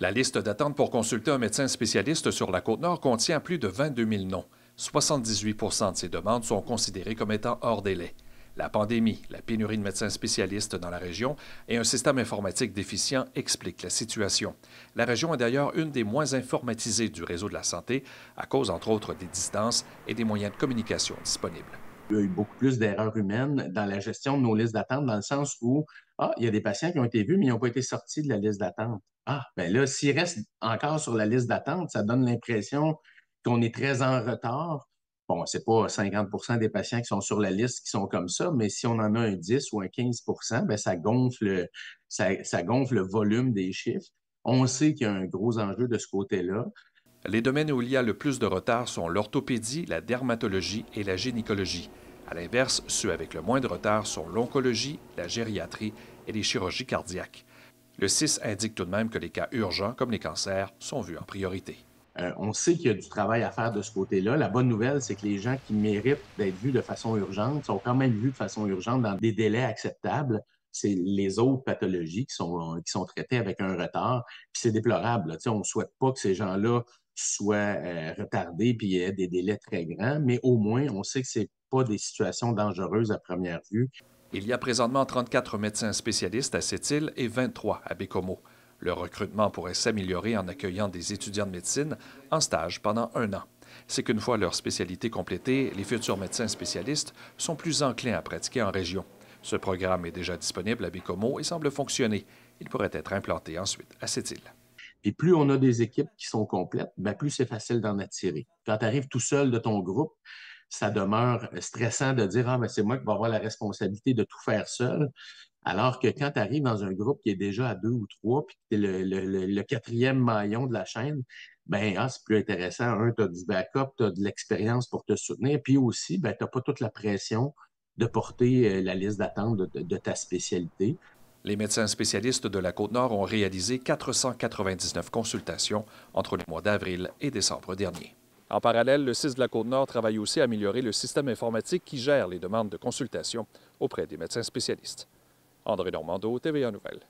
La liste d'attente pour consulter un médecin spécialiste sur la Côte-Nord contient plus de 22 000 noms. 78 de ces demandes sont considérées comme étant hors délai. La pandémie, la pénurie de médecins spécialistes dans la région et un système informatique déficient expliquent la situation. La région est d'ailleurs une des moins informatisées du réseau de la santé à cause entre autres des distances et des moyens de communication disponibles y a eu beaucoup plus d'erreurs humaines dans la gestion de nos listes d'attente, dans le sens où, ah, il y a des patients qui ont été vus, mais ils n'ont pas été sortis de la liste d'attente. Ah, ben là, s'ils restent encore sur la liste d'attente, ça donne l'impression qu'on est très en retard. Bon, c'est pas 50 des patients qui sont sur la liste qui sont comme ça, mais si on en a un 10 ou un 15 ben ça gonfle, ça, ça gonfle le volume des chiffres. On sait qu'il y a un gros enjeu de ce côté-là. Les domaines où il y a le plus de retard sont l'orthopédie, la dermatologie et la gynécologie. À l'inverse, ceux avec le moins de retard sont l'oncologie, la gériatrie et les chirurgies cardiaques. Le 6 indique tout de même que les cas urgents, comme les cancers, sont vus en priorité. Euh, on sait qu'il y a du travail à faire de ce côté-là. La bonne nouvelle, c'est que les gens qui méritent d'être vus de façon urgente sont quand même vus de façon urgente dans des délais acceptables. C'est les autres pathologies qui sont, qui traitées avec un retard. Puis c'est déplorable. On ne souhaite pas que ces gens-là soit euh, puis il y ait des délais très grands, mais au moins, on sait que ce pas des situations dangereuses à première vue. Il y a présentement 34 médecins spécialistes à cette île et 23 à Bécomo. Le recrutement pourrait s'améliorer en accueillant des étudiants de médecine en stage pendant un an. C'est qu'une fois leur spécialité complétée, les futurs médecins spécialistes sont plus enclins à pratiquer en région. Ce programme est déjà disponible à Bécomo et semble fonctionner. Il pourrait être implanté ensuite à cette île. Et plus on a des équipes qui sont complètes, ben, plus c'est facile d'en attirer. Quand tu arrives tout seul de ton groupe, ça demeure euh, stressant de dire Ah, mais ben, c'est moi qui vais avoir la responsabilité de tout faire seul. Alors que quand tu arrives dans un groupe qui est déjà à deux ou trois, puis que tu es le, quatrième maillon de la chaîne, ben ah, c'est plus intéressant. Un, tu as du backup, tu as de l'expérience pour te soutenir, puis aussi, ben, tu n'as pas toute la pression de porter euh, la liste d'attente de ta spécialité. Les médecins spécialistes de la Côte-Nord ont réalisé 499 consultations entre les mois d'avril et décembre dernier. En parallèle, le CIS de la Côte-Nord travaille aussi à améliorer le système informatique qui gère les demandes de consultation auprès des médecins spécialistes. André Normando, TVA Nouvelle,